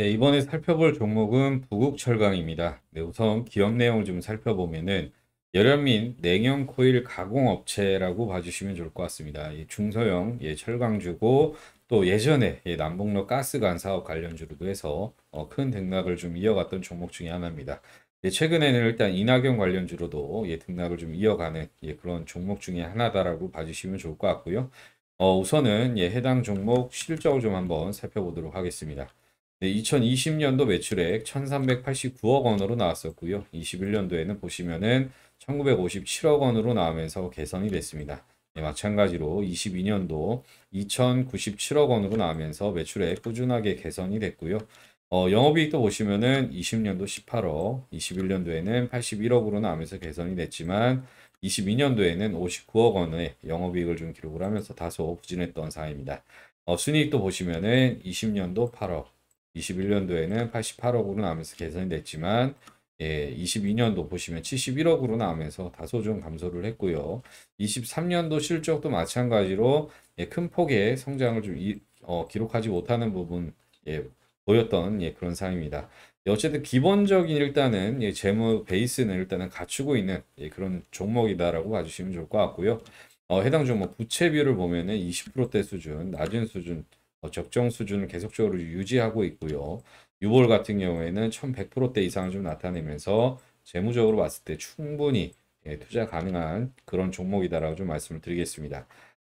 네, 이번에 살펴볼 종목은 부국철강입니다. 네, 우선 기업 내용을 좀 살펴보면은 열연민 냉연 코일 가공업체라고 봐주시면 좋을 것 같습니다. 예, 중소형 예, 철강주고 또 예전에 예, 남북로 가스관 사업 관련주로도 해서 어, 큰 등락을 좀 이어갔던 종목 중에 하나입니다. 예, 최근에는 일단 이낙연 관련주로도 예, 등락을 좀 이어가는 예, 그런 종목 중에 하나다라고 봐주시면 좋을 것 같고요. 어, 우선은 예, 해당 종목 실적을 좀 한번 살펴보도록 하겠습니다. 네, 2020년도 매출액 1389억 원으로 나왔었고요. 21년도에는 보시면은 1957억 원으로 나오면서 개선이 됐습니다. 네, 마찬가지로 22년도 2097억 원으로 나오면서 매출액 꾸준하게 개선이 됐고요. 어, 영업이익도 보시면은 20년도 18억, 21년도에는 81억으로 나오면서 개선이 됐지만 22년도에는 59억 원의 영업이익을 좀 기록을 하면서 다소 부진했던 사입니다. 어, 순이익도 보시면은 20년도 8억, 21년도에는 88억으로 나면서 개선이 됐지만 예, 22년도 보시면 71억으로 나면서 다소 좀 감소를 했고요. 23년도 실적도 마찬가지로 예, 큰 폭의 성장을 좀 이, 어, 기록하지 못하는 부분 예, 보였던 예, 그런 상황입니다. 어쨌든 기본적인 일단은 예, 재무 베이스는 일단은 갖추고 있는 예, 그런 종목이다라고 봐주시면 좋을 것 같고요. 어, 해당 종목 부채비율을 보면은 20%대 수준, 낮은 수준 어, 적정 수준 을 계속적으로 유지하고 있고요. 유볼 같은 경우에는 1100%대 이상을 좀 나타내면서 재무적으로 봤을 때 충분히 예, 투자 가능한 그런 종목이다라고 좀 말씀을 드리겠습니다.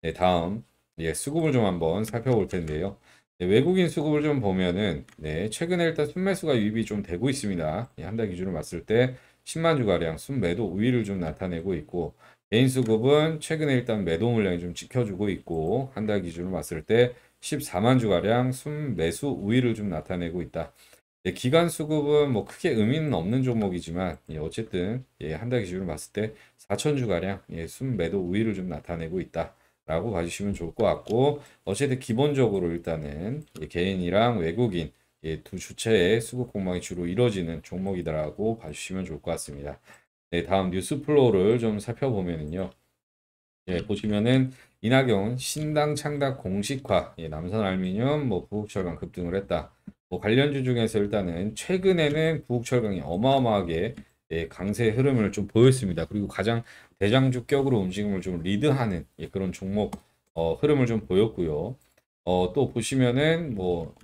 네, 다음 예, 수급을 좀 한번 살펴볼 텐데요. 네, 외국인 수급을 좀 보면은 네, 최근에 일단 순매수가 유입이 좀 되고 있습니다. 예, 한달 기준으로 봤을 때 10만 주가량 순매도 우위를 좀 나타내고 있고 개인 수급은 최근에 일단 매도 물량이 좀 지켜주고 있고 한 달 기준으로 봤을 때 14만 주가량 순매수 우위를 좀 나타내고 있다. 예, 기간 수급은 뭐 크게 의미는 없는 종목이지만 예, 어쨌든 예, 한달 기준으로 봤을 때 4천 주가량 예, 순매도 우위를 좀 나타내고 있다. 라고 봐주시면 좋을 것 같고 어쨌든 기본적으로 일단은 예, 개인이랑 외국인 예, 두 주체의 수급 공방이 주로 이뤄지는 종목이다라고 봐주시면 좋을 것 같습니다. 네, 다음 뉴스 플로우를 좀살펴보면요 예, 보시면은 이낙연 신당 창당 공식화, 예, 남선 알미늄, 뭐 부국철강 급등을 했다. 뭐 관련주 중에서 일단은 최근에는 부국철강이 어마어마하게 예, 강세 흐름을 좀 보였습니다. 그리고 가장 대장주격으로 움직임을 좀 리드하는 예, 그런 종목 어, 흐름을 좀 보였고요. 어, 또 보시면은 뭐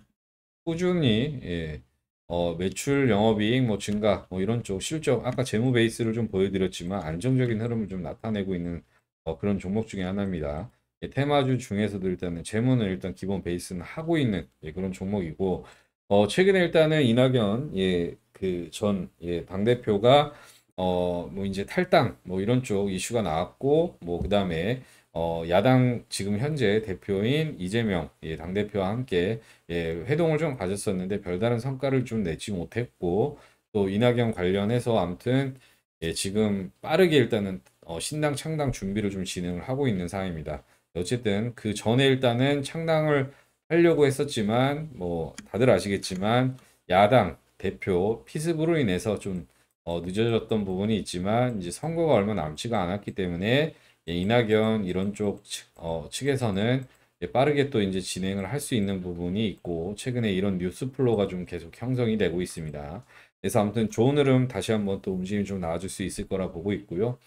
꾸준히 예, 어, 매출 영업이익 뭐 증가 뭐 이런 쪽 실적 아까 재무 베이스를 좀 보여드렸지만 안정적인 흐름을 좀 나타내고 있는 어, 그런 종목 중에 하나입니다. 예, 테마주 중에서도 일단은 재문을 일단 기본 베이스는 하고 있는 예, 그런 종목이고 어, 최근에 일단은 이낙연 예, 그전 예, 당 대표가 어, 뭐 이제 탈당 뭐 이런 쪽 이슈가 나왔고 뭐 그다음에 어, 야당 지금 현재 대표인 이재명 예, 당 대표와 함께 예, 회동을 좀 가졌었는데 별다른 성과를 좀 내지 못했고 또 이낙연 관련해서 아무튼 예, 지금 빠르게 일단은 어, 신당 창당 준비를 좀 진행을 하고 있는 상황입니다. 어쨌든 그 전에 일단은 창당을 하려고 했었지만 뭐 다들 아시겠지만 야당 대표 피습으로 인해서 좀 어, 늦어졌던 부분이 있지만 이제 선거가 얼마 남지가 않았기 때문에 예, 이낙연 이런 쪽 측, 어, 측에서는 예, 빠르게 또 이제 진행을 할 수 있는 부분이 있고 최근에 이런 뉴스 플로가 좀 계속 형성이 되고 있습니다. 그래서 아무튼 좋은 흐름 다시 한번 또 움직임이 좀 나아질 수 있을 거라 보고 있고요.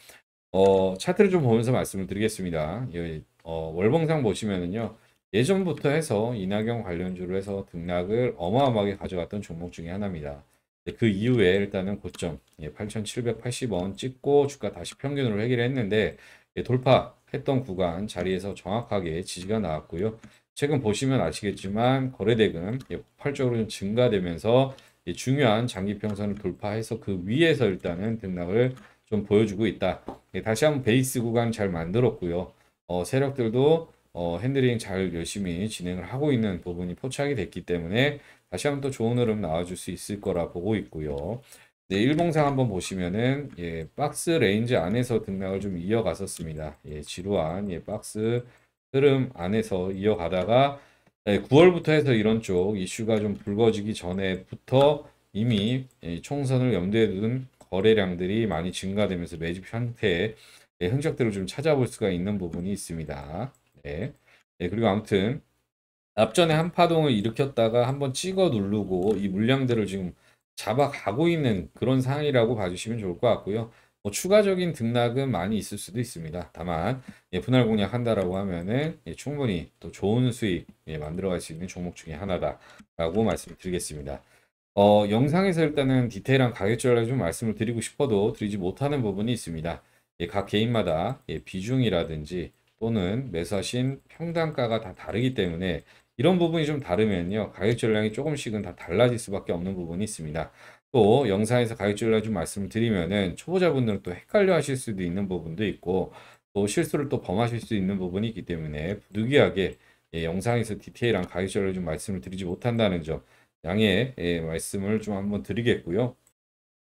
어, 차트를 좀 보면서 말씀을 드리겠습니다. 예, 어, 월봉상 보시면은요. 예전부터 해서 이낙연 관련주로 해서 등락을 어마어마하게 가져갔던 종목 중에 하나입니다. 그 이후에 일단은 고점 8,780원 예, 찍고 주가 다시 평균으로 해결했는데 예, 돌파했던 구간 자리에서 정확하게 지지가 나왔고요. 최근 보시면 아시겠지만 거래대금 예, 폭발적으로 좀 증가되면서 예, 중요한 장기 평선을 돌파해서 그 위에서 일단은 등락을 좀 보여주고 있다. 예, 다시 한번 베이스 구간 잘 만들었고요. 어, 세력들도 어, 핸들링 잘 열심히 진행을 하고 있는 부분이 포착이 됐기 때문에 다시 한번 또 좋은 흐름 나와줄 수 있을 거라 보고 있고요. 네, 일봉상 한번 보시면은 예, 박스 레인지 안에서 등락을 좀 이어갔었습니다. 예, 지루한 예, 박스 흐름 안에서 이어가다가 예, 9월부터 해서 이런 쪽 이슈가 좀 불거지기 전에부터 이미 예, 총선을 염두에 둔 거래량들이 많이 증가되면서 매집 형태의 흔적들을 좀 찾아볼 수가 있는 부분이 있습니다. 네. 네 그리고 아무튼 앞전에 한파동을 일으켰다가 한번 찍어 누르고 이 물량들을 지금 잡아가고 있는 그런 상황이라고 봐주시면 좋을 것 같고요. 뭐 추가적인 등락은 많이 있을 수도 있습니다. 다만 예, 분할 공략한다라고 하면은 예, 충분히 또 좋은 수익 예, 만들어갈 수 있는 종목 중에 하나다라고 말씀드리겠습니다. 어, 영상에서 일단은 디테일한 가격 전략을 좀 말씀을 드리고 싶어도 드리지 못하는 부분이 있습니다. 예, 각 개인마다 예, 비중이라든지 또는 매수하신 평단가가 다 다르기 때문에 이런 부분이 좀 다르면요. 가격 전략이 조금씩은 다 달라질 수밖에 없는 부분이 있습니다. 또 영상에서 가격 전략 좀 말씀을 드리면은 초보자분들은 또 헷갈려 하실 수도 있는 부분도 있고 또 실수를 또 범하실 수 있는 부분이 있기 때문에 부득이하게 예, 영상에서 디테일한 가격 전략을 좀 말씀을 드리지 못한다는 점 양해 예, 말씀을 좀 한번 드리겠고요.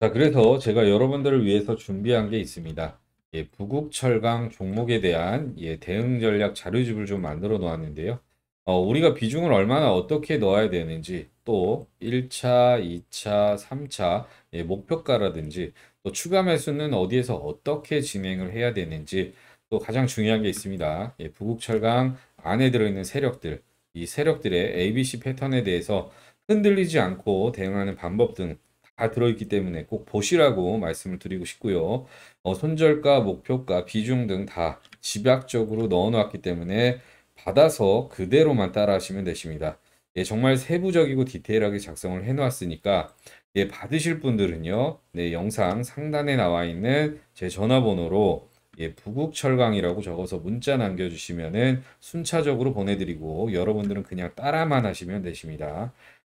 자, 그래서 제가 여러분들을 위해서 준비한 게 있습니다. 예, 북극 철강 종목에 대한 예, 대응 전략 자료집을 좀 만들어 놓았는데요. 어, 우리가 비중을 얼마나 어떻게 넣어야 되는지 또 1차, 2차, 3차 예, 목표가라든지 또 추가 매수는 어디에서 어떻게 진행을 해야 되는지 또 가장 중요한 게 있습니다. 예, 북극철강 안에 들어있는 세력들 이 세력들의 ABC 패턴에 대해서 흔들리지 않고 대응하는 방법 등 다 들어있기 때문에 꼭 보시라고 말씀을 드리고 싶고요. 어, 손절과 목표가, 비중 등 다 집약적으로 넣어놓았기 때문에 받아서 그대로만 따라하시면 되십니다. 예, 정말 세부적이고 디테일하게 작성을 해놓았으니까 예, 받으실 분들은요. 네, 영상 상단에 나와 있는 제 전화번호로 예, 부국철강이라고 적어서 문자 남겨주시면은 순차적으로 보내드리고 여러분들은 그냥 따라만 하시면 되십니다.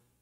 다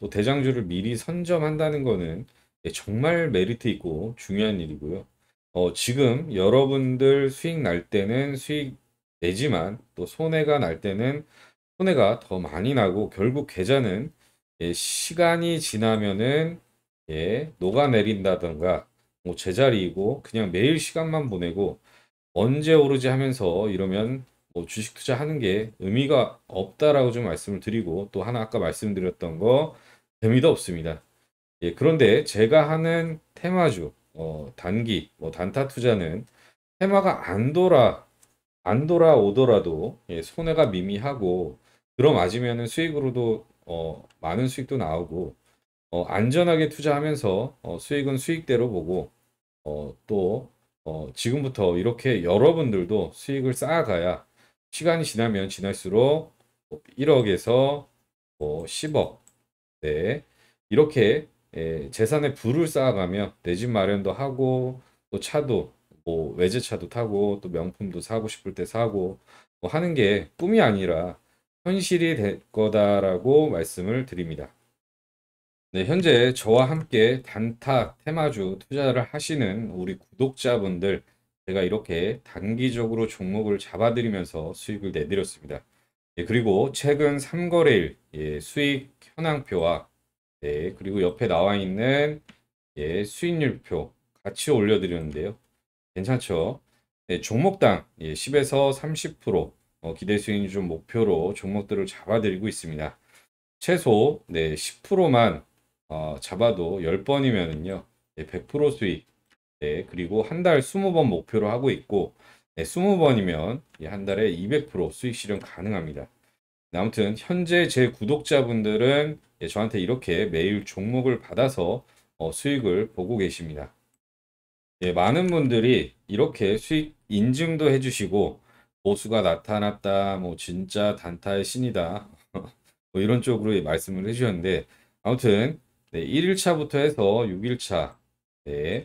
또 대장주를 미리 선점한다는 거는 예, 정말 메리트 있고 중요한 일이고요. 어, 지금 여러분들 수익 날 때는 수익 내지만 또 손해가 날 때는 손해가 더 많이 나고 결국 계좌는 예, 시간이 지나면은 예, 녹아내린다던가 뭐 제자리이고 그냥 매일 시간만 보내고 언제 오르지 하면서 이러면 뭐 주식 투자하는 게 의미가 없다라고 좀 말씀을 드리고 또 하나 아까 말씀드렸던 거 재미도 없습니다. 예, 그런데 제가 하는 테마주, 어, 단기, 뭐 단타 투자는 테마가 안 돌아 안 돌아오더라도 예, 손해가 미미하고 들어맞으면 수익으로도 어, 많은 수익도 나오고 어, 안전하게 투자하면서 어, 수익은 수익대로 보고 어, 또 어, 지금부터 이렇게 여러분들도 수익을 쌓아가야 시간이 지나면 지날수록 1억에서 뭐 10억 뭐 네 이렇게 예, 재산의 부를 쌓아가며내 집 마련도 하고 또 차도 뭐 외제차도 타고 또 명품도 사고 싶을 때 사고 뭐 하는 게 꿈이 아니라 현실이 될 거다라고 말씀을 드립니다. 네, 현재 저와 함께 단타 테마주 투자를 하시는 우리 구독자분들 제가 이렇게 단기적으로 종목을 잡아드리면서 수익을 내드렸습니다. 예, 그리고 최근 3거래일 예, 수익 현황표와 예, 그리고 옆에 나와 있는 예, 수익률표 같이 올려드렸는데요. 괜찮죠? 예, 종목당 예, 10에서 30% 어, 기대 수익률 목표로 종목들을 잡아드리고 있습니다. 최소 네, 10%만 어, 잡아도 1 0번이면요 예, 100% 수익 네, 그리고 한 달 20번 목표로 하고 있고 네, 20번이면 한 달에 200% 수익 실현 가능합니다. 네, 아무튼 현재 제 구독자분들은 예, 저한테 이렇게 매일 종목을 받아서 어, 수익을 보고 계십니다. 예, 많은 분들이 이렇게 수익 인증도 해주시고 보수가 나타났다, 뭐 진짜 단타의 신이다 뭐 이런 쪽으로 말씀을 해주셨는데 아무튼 네, 1일차부터 해서 6일차 네,